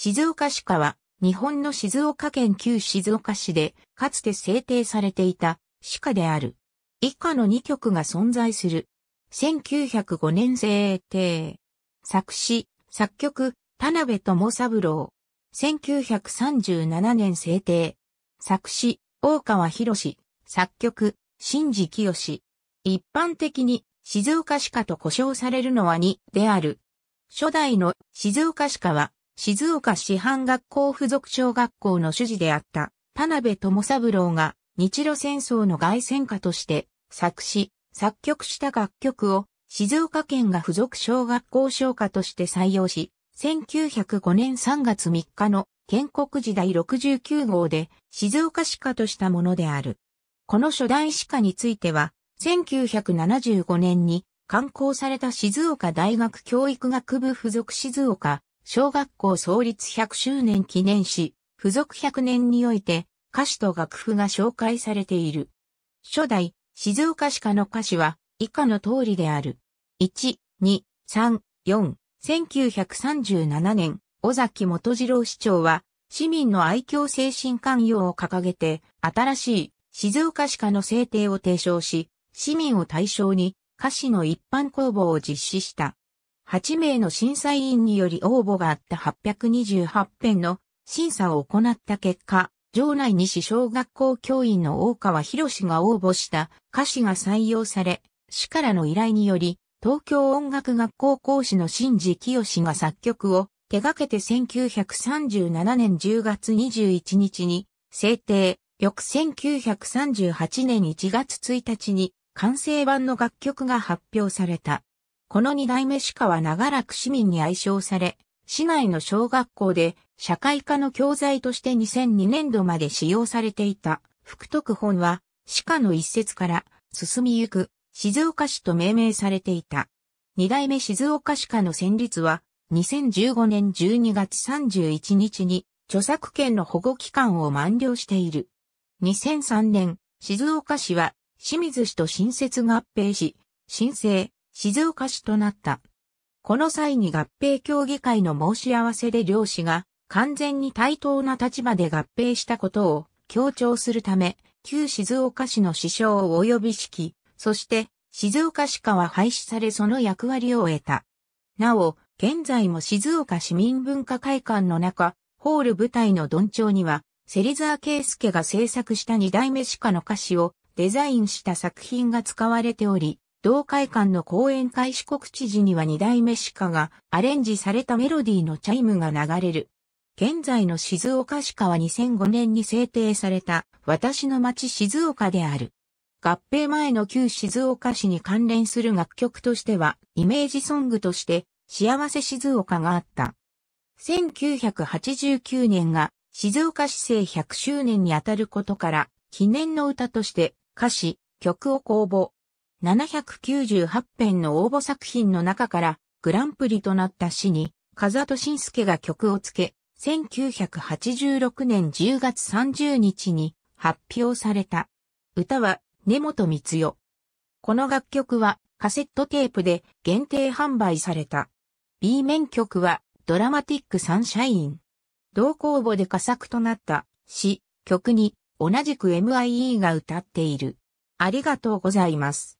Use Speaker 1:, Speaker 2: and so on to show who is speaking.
Speaker 1: 静岡市下は、日本の静岡県旧静岡市で、かつて制定されていた、市下である。以下の2曲が存在する。1905年制定。作詞、作曲、田辺智三郎。1937年制定。作詞、大川博士。作曲、新次清。一般的に、静岡市下と呼称されるのは2である。初代の静岡市下は、静岡市販学校附属小学校の主事であった田辺智三郎が日露戦争の外戦歌として作詞、作曲した楽曲を静岡県が附属小学校唱歌として採用し、1905年3月3日の建国時代69号で静岡市歌としたものである。この初代市歌については、1975年に刊行された静岡大学教育学部附属静岡小学校創立100周年記念誌、付属100年において、歌詞と楽譜が紹介されている。初代、静岡歯科の歌詞は、以下の通りである。1、2、3、4、1937年、尾崎元次郎市長は、市民の愛嬌精神寛容を掲げて、新しい静岡歯科の制定を提唱し、市民を対象に、歌詞の一般公募を実施した。8名の審査委員により応募があった828編の審査を行った結果、城内西小学校教員の大川博士が応募した歌詞が採用され、市からの依頼により、東京音楽学校講師の新次清が作曲を手掛けて1937年10月21日に制定、翌1938年1月1日に完成版の楽曲が発表された。この二代目歯科は長らく市民に愛称され、市内の小学校で社会科の教材として2002年度まで使用されていた福徳本は歯科の一節から進みゆく静岡市と命名されていた。二代目静岡歯科の旋立は2015年12月31日に著作権の保護期間を満了している。2003年、静岡市は清水市と新設合併し、新生、静岡市となった。この際に合併協議会の申し合わせで両氏が完全に対等な立場で合併したことを強調するため、旧静岡市の市長を及び式、そして静岡市下は廃止されその役割を得た。なお、現在も静岡市民文化会館の中、ホール舞台の調には、セリには、芹沢ス介が制作した二代目鹿の歌詞をデザインした作品が使われており、同会館の公演開始国知事には二代目鹿がアレンジされたメロディーのチャイムが流れる。現在の静岡鹿は2005年に制定された私の町静岡である。合併前の旧静岡市に関連する楽曲としてはイメージソングとして幸せ静岡があった。1989年が静岡市政100周年にあたることから記念の歌として歌詞、曲を公募、798編の応募作品の中からグランプリとなった詩に、風戸晋介が曲をつけ、1986年10月30日に発表された。歌は根本光代。この楽曲はカセットテープで限定販売された。B 面曲はドラマティックサンシャイン。同公募で佳作となった詩、曲に同じく MIE が歌っている。ありがとうございます。